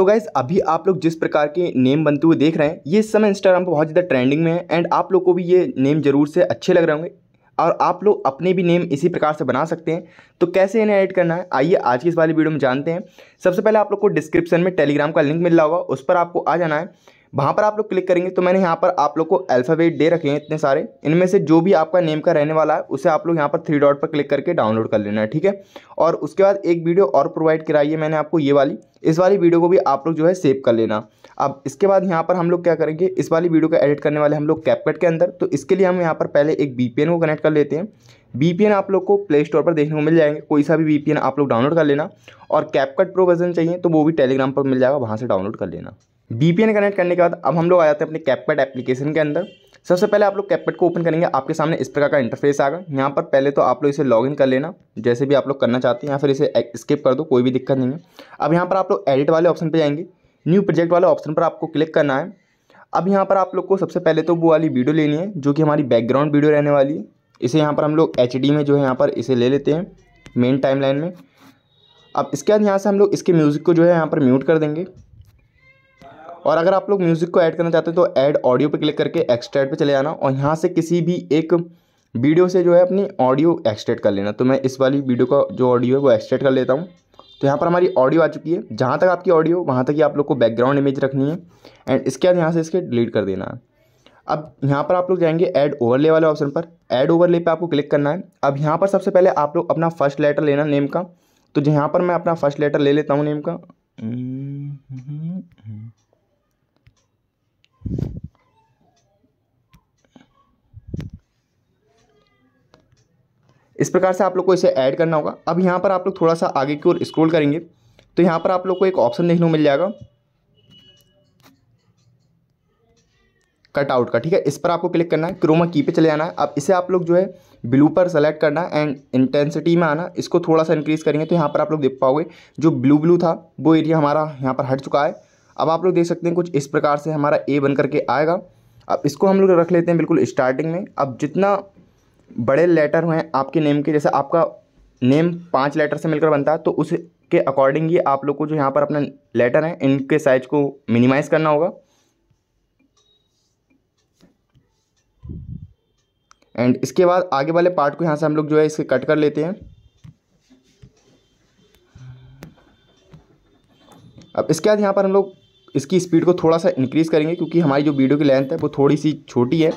तो गाइज अभी आप लोग जिस प्रकार के नेम बनते हुए देख रहे हैं ये इस समय इंस्टाग्राम पर बहुत ज़्यादा ट्रेंडिंग में है एंड आप लोग को भी ये नेम जरूर से अच्छे लग रहे होंगे और आप लोग अपने भी नेम इसी प्रकार से बना सकते हैं तो कैसे इन्हें ऐड करना है आइए आज की इस वाली वीडियो में जानते हैं सबसे पहले आप लोग को डिस्क्रिप्शन में टेलीग्राम का लिंक मिल रहा होगा उस पर आपको आ जाना है वहाँ पर आप लोग क्लिक करेंगे तो मैंने यहाँ पर आप लोग को अल्फ़ाबेट दे रखे हैं इतने सारे इनमें से जो भी आपका नेम का रहने वाला है उसे आप लोग यहाँ पर थ्री डॉट पर क्लिक करके डाउनलोड कर लेना है ठीक है और उसके बाद एक वीडियो और प्रोवाइड कराई है मैंने आपको ये वाली इस वाली वीडियो को भी आप लोग जो है सेव कर लेना अब इसके बाद यहाँ पर हम लोग क्या करेंगे इस वाली वीडियो को एडिट करने वाले हम लोग कैपकट के अंदर तो इसके लिए हम यहाँ पर पहले एक बी को कनेक्ट कर लेते हैं बी आप लोग को प्ले स्टोर पर देखने को मिल जाएंगे कोई सा भी बी आप लोग डाउनलोड कर लेना और कैपकट प्रो वर्जन चाहिए तो वो भी टेलीग्राम पर मिल जाएगा वहाँ से डाउनलोड कर लेना बीपीएन कनेक्ट करने के बाद अब हम लोग आ जाते हैं अपने कैपकट एप्लीकेशन के अंदर सबसे पहले आप लोग कैपकट को ओपन करेंगे आपके सामने इस प्रकार का इंटरफेस आएगा यहाँ पर पहले तो आप लोग इसे लॉगिन कर लेना जैसे भी आप लोग करना चाहते हैं या फिर इसे स्किप कर दो कोई भी दिक्कत नहीं है अब यहाँ पर आप लोग एडिट वाले ऑप्शन पर जाएंगे न्यू प्रोजेक्ट वाले ऑप्शन पर आपको क्लिक करना है अब यहाँ पर आप लोग को सबसे पहले तो वो वाली वीडियो लेनी है जो कि हमारी बैकग्राउंड वीडियो रहने वाली है इसे यहाँ पर हम लोग एच में जो है यहाँ पर इसे ले लेते हैं मेन टाइमलाइन में अब इसके बाद यहाँ से हम लोग इसके म्यूज़िक को जो है यहाँ पर म्यूट कर देंगे और अगर आप लोग म्यूज़िक को ऐड करना चाहते हैं तो ऐड ऑडियो पे क्लिक करके एक्सट्रैक्ट पे चले जाना और यहाँ से किसी भी एक वीडियो से जो है अपनी ऑडियो एक्सट्रैक्ट कर लेना तो मैं इस वाली वीडियो का जो ऑडियो है वो एक्सट्रैक्ट कर लेता हूँ तो यहाँ पर हमारी ऑडियो आ चुकी है जहाँ तक आपकी ऑडियो वहाँ तक ही आप लोग को बैकग्राउंड इमेज रखनी है एंड इसके बाद यहाँ से इसके डिलीट कर देना है अब यहाँ पर आप लोग जाएंगे ऐड ओवरले वाले ऑप्शन पर ऐड ओवरले पे आपको क्लिक करना है अब यहाँ पर सबसे पहले आप लोग अपना फर्स्ट लेटर लेना नेम का तो यहाँ पर मैं अपना फर्स्ट लेटर ले लेता हूँ नेम का इस प्रकार से आप लोग को इसे ऐड करना होगा अब यहाँ पर आप लोग थोड़ा सा आगे की ओर स्क्रॉल करेंगे तो यहाँ पर आप लोग को एक ऑप्शन देखने को मिल जाएगा कटआउट का ठीक है इस पर आपको क्लिक करना है क्रोमा की पे चले जाना है अब इसे आप लोग जो है ब्लू पर सेलेक्ट करना है एंड इंटेंसिटी में आना इसको थोड़ा सा इंक्रीज़ करेंगे तो यहाँ पर आप लोग देख पाओगे जो ब्लू ब्लू था वो एरिया हमारा यहाँ पर हट चुका है अब आप लोग देख सकते हैं कुछ इस प्रकार से हमारा ए बन करके आएगा अब इसको हम लोग रख लेते हैं बिल्कुल स्टार्टिंग में अब जितना बड़े लेटर हुए आपके नेम के जैसे आपका नेम पाँच लेटर से मिलकर बनता है तो उसके अकॉर्डिंग ही आप लोग को जो यहाँ पर अपना लेटर है इनके साइज को मिनिमाइज करना होगा एंड इसके बाद आगे वाले पार्ट को यहाँ से हम लोग जो है इसे कट कर लेते हैं अब इसके बाद यहाँ पर हम लोग इसकी स्पीड को थोड़ा सा इंक्रीज़ करेंगे क्योंकि हमारी जो वीडियो की लेंथ है वो थोड़ी सी छोटी है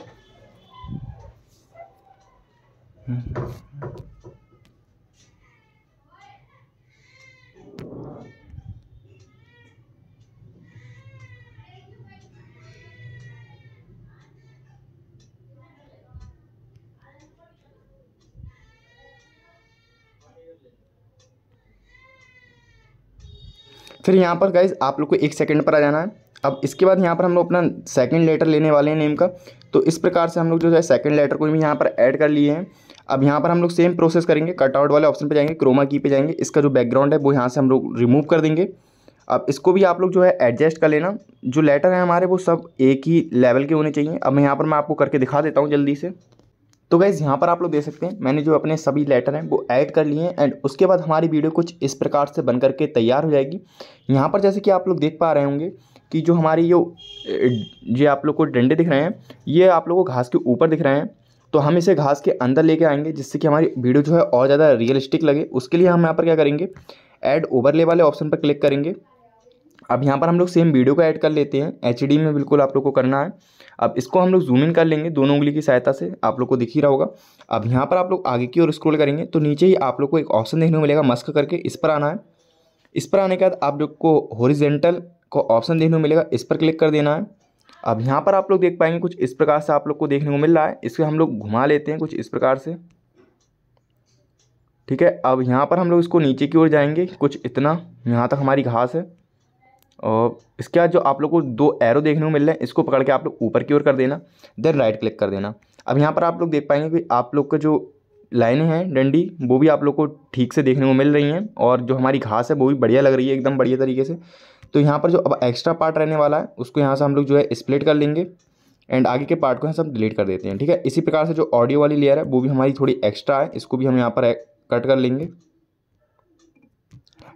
फिर यहाँ पर गाइज आप लोग को एक सेकेंड पर आ जाना है अब इसके बाद यहाँ पर हम लोग अपना सेकेंड लेटर लेने वाले हैं नेम का तो इस प्रकार से हम लोग जो है सेकेंड लेटर को भी यहाँ पर ऐड कर लिए हैं अब यहाँ पर हम लोग सेम प्रोसेस करेंगे कटआउट वाले ऑप्शन पे जाएंगे क्रोमा की पे जाएंगे इसका जो बैकग्राउंड है वो यहाँ से हम लोग रिमूव कर देंगे अब इसको भी आप लोग जो है एडजस्ट कर लेना जो लेटर हैं हमारे वो सब एक ही लेवल के होने चाहिए अब यहाँ पर मैं आपको करके दिखा देता हूँ जल्दी से तो गैस यहाँ पर आप लोग देख सकते हैं मैंने जो अपने सभी लेटर हैं वो ऐड कर लिए हैं एंड उसके बाद हमारी वीडियो कुछ इस प्रकार से बन करके तैयार हो जाएगी यहाँ पर जैसे कि आप लोग देख पा रहे होंगे कि जो हमारी जो ये आप लोग को डंडे दिख रहे हैं ये आप लोग को घास के ऊपर दिख रहे हैं तो हम इसे घास के अंदर लेके आएंगे जिससे कि हमारी वीडियो जो है और ज़्यादा रियलिस्टिक लगे उसके लिए हम यहाँ पर क्या करेंगे ऐड ओवरले वाले ऑप्शन पर क्लिक करेंगे अब यहाँ पर हम लोग सेम वीडियो को ऐड कर लेते हैं एच में बिल्कुल आप लोग को करना है अब इसको हम लोग जूम इन कर लेंगे दोनों उंगली की सहायता से आप लोग को दिख ही रहा होगा अब यहाँ पर आप लोग आगे की ओर स्क्रॉल करेंगे तो नीचे ही आप लोग को एक ऑप्शन देखने को मिलेगा मस्क करके इस पर आना है इस पर आने के बाद आप लोग को होरिजेंटल को ऑप्शन देखने को मिलेगा इस पर क्लिक कर देना है अब यहाँ पर आप लोग देख पाएंगे कुछ इस प्रकार से आप लोग को देखने को मिल रहा है इसको हम लोग घुमा लेते हैं कुछ इस प्रकार से ठीक है अब यहाँ पर हम लोग इसको नीचे की ओर जाएंगे कुछ इतना यहाँ तक हमारी घास है और इसके जो आप लोग को दो एरो देखने को मिल रहे हैं इसको पकड़ के आप लोग ऊपर की ओर कर देना देन राइट क्लिक कर देना अब यहाँ पर आप लोग देख पाएंगे कि आप लोग का जो लाइनें हैं डंडी वो भी आप लोग को ठीक से देखने को मिल रही हैं और जो हमारी घास है वो भी बढ़िया लग रही है एकदम बढ़िया तरीके से तो यहाँ पर जो अब एक्स्ट्रा पार्ट रहने वाला है उसको यहाँ से हम लोग जो है स्प्लिट कर लेंगे एंड आगे के पार्ट को हम सब डिलीट कर देते हैं ठीक है इसी प्रकार से जो ऑडियो वाली लेयर है वो भी हमारी थोड़ी एक्स्ट्रा है इसको भी हम यहाँ पर कट कर लेंगे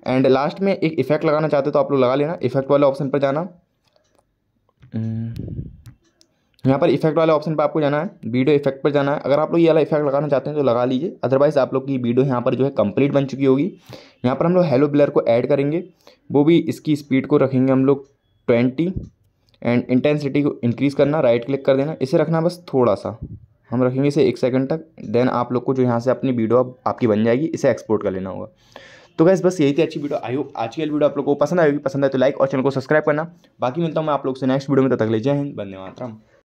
एंड लास्ट में एक इफेक्ट लगाना चाहते हो तो आप लोग लगा लेना इफेक्ट वाले ऑप्शन पर जाना hmm. यहाँ पर इफेक्ट वाले ऑप्शन पर आपको जाना है वीडियो इफेक्ट पर जाना है अगर आप लोग ये वाला इफेक्ट लगाना चाहते हैं तो लगा लीजिए अदरवाइज़ आप लोग की वीडियो यहाँ पर जो है कंप्लीट बन चुकी होगी यहाँ पर हम लोग हेलो ब्लर को ऐड करेंगे वो भी इसकी स्पीड को रखेंगे हम लोग ट्वेंटी एंड इंटेंसिटी को इंक्रीज़ करना राइट क्लिक कर देना इसे रखना बस थोड़ा सा हम रखेंगे इसे एक सेकेंड तक देन आप लोग को जो यहाँ से अपनी वीडियो आपकी बन जाएगी इसे एक्सपोर्ट कर लेना होगा तो गैस बस यही थी अच्छी वीडियो आई होप आज की वीडियो आप लोग को पसंद आएगी पसंद आए तो लाइक और चैनल को सब्सक्राइब करना बाकी मिलता हूँ मैं आप लोग से नेक्स्ट वीडियो में तब तक ले जय हिंद धन्यवाद राम